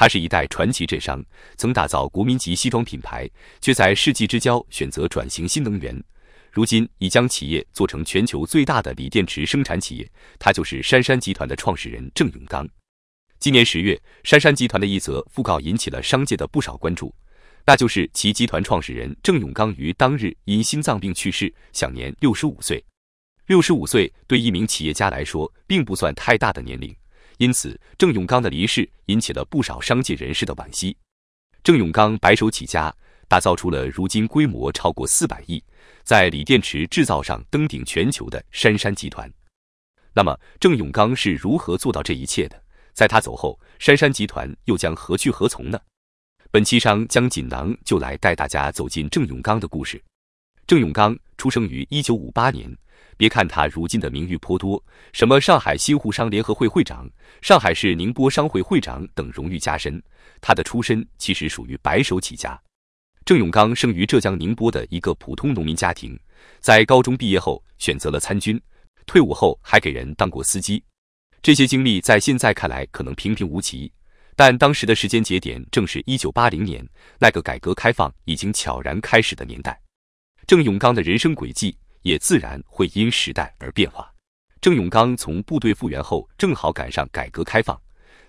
他是一代传奇浙商，曾打造国民级西装品牌，却在世纪之交选择转型新能源，如今已将企业做成全球最大的锂电池生产企业。他就是杉杉集团的创始人郑永刚。今年十月，杉杉集团的一则讣告引起了商界的不少关注，那就是其集团创始人郑永刚于当日因心脏病去世，享年六十五岁。六十五岁对一名企业家来说，并不算太大的年龄。因此，郑永刚的离世引起了不少商界人士的惋惜。郑永刚白手起家，打造出了如今规模超过四百亿，在锂电池制造上登顶全球的杉杉集团。那么，郑永刚是如何做到这一切的？在他走后，杉杉集团又将何去何从呢？本期商将锦囊就来带大家走进郑永刚的故事。郑永刚出生于一九五八年，别看他如今的名誉颇多，什么上海新沪商联合会会长、上海市宁波商会会长等荣誉加身，他的出身其实属于白手起家。郑永刚生于浙江宁波的一个普通农民家庭，在高中毕业后选择了参军，退伍后还给人当过司机。这些经历在现在看来可能平平无奇，但当时的时间节点正是一九八零年，那个改革开放已经悄然开始的年代。郑永刚的人生轨迹也自然会因时代而变化。郑永刚从部队复员后，正好赶上改革开放，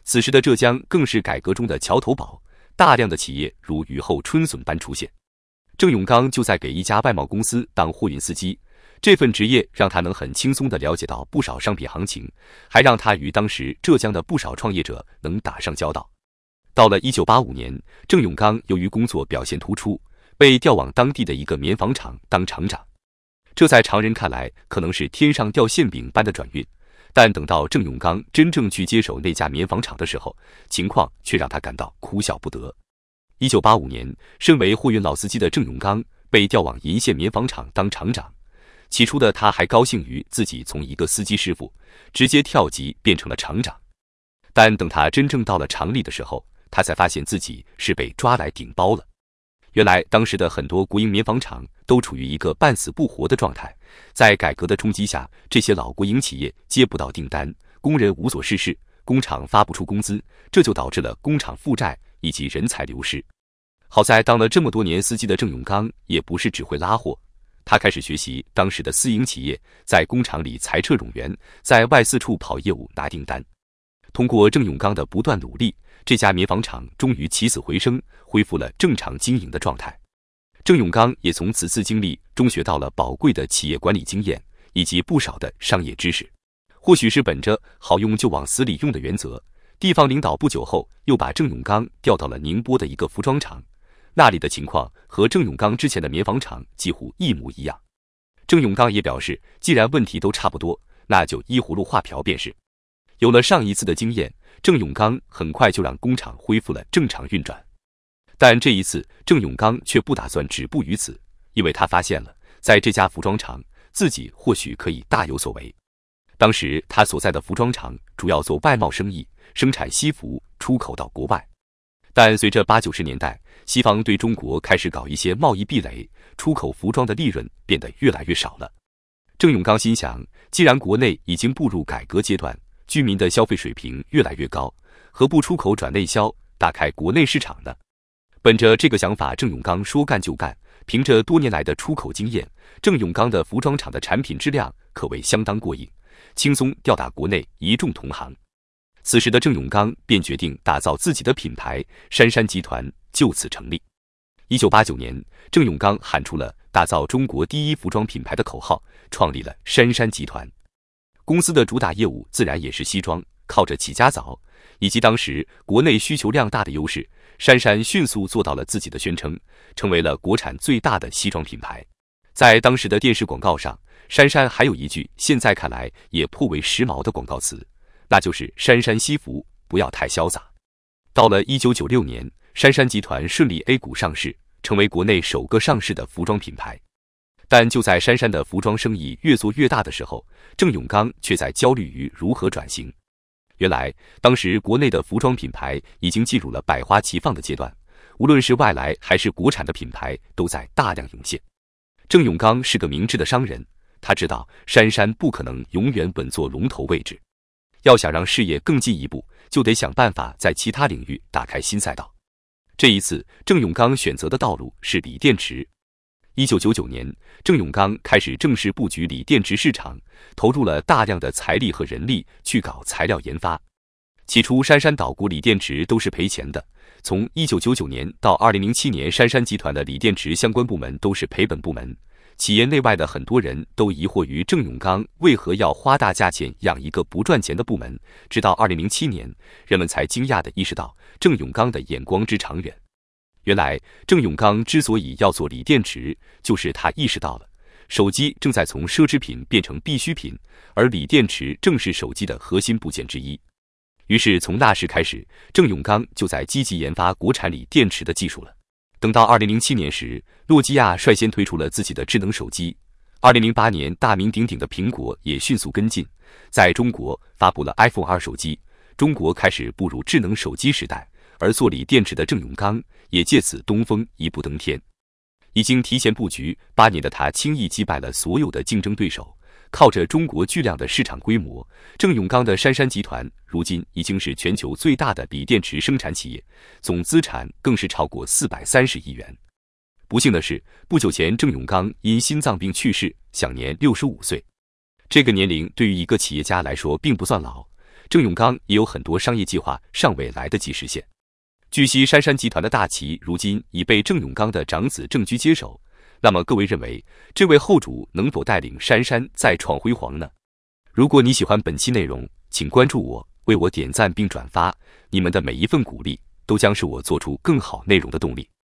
此时的浙江更是改革中的桥头堡，大量的企业如雨后春笋般出现。郑永刚就在给一家外贸公司当货运司机，这份职业让他能很轻松地了解到不少商品行情，还让他与当时浙江的不少创业者能打上交道。到了1985年，郑永刚由于工作表现突出。被调往当地的一个棉纺厂当厂长，这在常人看来可能是天上掉馅饼般的转运，但等到郑永刚真正去接手那家棉纺厂的时候，情况却让他感到哭笑不得。一九八五年，身为货运老司机的郑永刚被调往银县棉纺厂当厂长。起初的他还高兴于自己从一个司机师傅直接跳级变成了厂长，但等他真正到了厂里的时候，他才发现自己是被抓来顶包了。原来，当时的很多国营棉纺厂都处于一个半死不活的状态，在改革的冲击下，这些老国营企业接不到订单，工人无所事事，工厂发不出工资，这就导致了工厂负债以及人才流失。好在当了这么多年司机的郑永刚也不是只会拉货，他开始学习当时的私营企业，在工厂里裁撤冗员，在外四处跑业务拿订单。通过郑永刚的不断努力，这家棉纺厂终于起死回生，恢复了正常经营的状态。郑永刚也从此次经历中学到了宝贵的企业管理经验以及不少的商业知识。或许是本着好用就往死里用的原则，地方领导不久后又把郑永刚调到了宁波的一个服装厂，那里的情况和郑永刚之前的棉纺厂几乎一模一样。郑永刚也表示，既然问题都差不多，那就依葫芦画瓢便是。有了上一次的经验，郑永刚很快就让工厂恢复了正常运转。但这一次，郑永刚却不打算止步于此，因为他发现了，在这家服装厂，自己或许可以大有所为。当时他所在的服装厂主要做外贸生意，生产西服出口到国外。但随着八九十年代西方对中国开始搞一些贸易壁垒，出口服装的利润变得越来越少了。郑永刚心想，既然国内已经步入改革阶段，居民的消费水平越来越高，何不出口转内销，打开国内市场呢？本着这个想法，郑永刚说干就干。凭着多年来的出口经验，郑永刚的服装厂的产品质量可谓相当过硬，轻松吊打国内一众同行。此时的郑永刚便决定打造自己的品牌，杉杉集团就此成立。一九八九年，郑永刚喊出了“打造中国第一服装品牌”的口号，创立了杉杉集团。公司的主打业务自然也是西装，靠着起家早以及当时国内需求量大的优势，杉杉迅速做到了自己的宣称，成为了国产最大的西装品牌。在当时的电视广告上，杉杉还有一句现在看来也颇为时髦的广告词，那就是“杉杉西服不要太潇洒”。到了一九九六年，杉杉集团顺利 A 股上市，成为国内首个上市的服装品牌。但就在珊珊的服装生意越做越大的时候，郑永刚却在焦虑于如何转型。原来，当时国内的服装品牌已经进入了百花齐放的阶段，无论是外来还是国产的品牌都在大量涌现。郑永刚是个明智的商人，他知道珊珊不可能永远稳坐龙头位置，要想让事业更进一步，就得想办法在其他领域打开新赛道。这一次，郑永刚选择的道路是锂电池。一九九九年，郑永刚开始正式布局锂电池市场，投入了大量的财力和人力去搞材料研发。起初，杉杉岛国锂电池都是赔钱的。从一九九九年到二零零七年，杉杉集团的锂电池相关部门都是赔本部门。企业内外的很多人都疑惑于郑永刚为何要花大价钱养一个不赚钱的部门。直到二零零七年，人们才惊讶的意识到郑永刚的眼光之长远。原来，郑永刚之所以要做锂电池，就是他意识到了手机正在从奢侈品变成必需品，而锂电池正是手机的核心部件之一。于是，从那时开始，郑永刚就在积极研发国产锂电池的技术了。等到二零零七年时，诺基亚率先推出了自己的智能手机；二零零八年，大名鼎鼎的苹果也迅速跟进，在中国发布了 iPhone 二手机，中国开始步入智能手机时代。而做锂电池的郑永刚也借此东风一步登天，已经提前布局八年的他轻易击败了所有的竞争对手，靠着中国巨量的市场规模，郑永刚的杉杉集团如今已经是全球最大的锂电池生产企业，总资产更是超过四百三十亿元。不幸的是，不久前郑永刚因心脏病去世，享年六十五岁。这个年龄对于一个企业家来说并不算老，郑永刚也有很多商业计划尚未来得及实现。据悉，杉杉集团的大旗如今已被郑永刚的长子郑驹接手。那么各位认为，这位后主能否带领杉杉再创辉煌呢？如果你喜欢本期内容，请关注我，为我点赞并转发，你们的每一份鼓励都将是我做出更好内容的动力。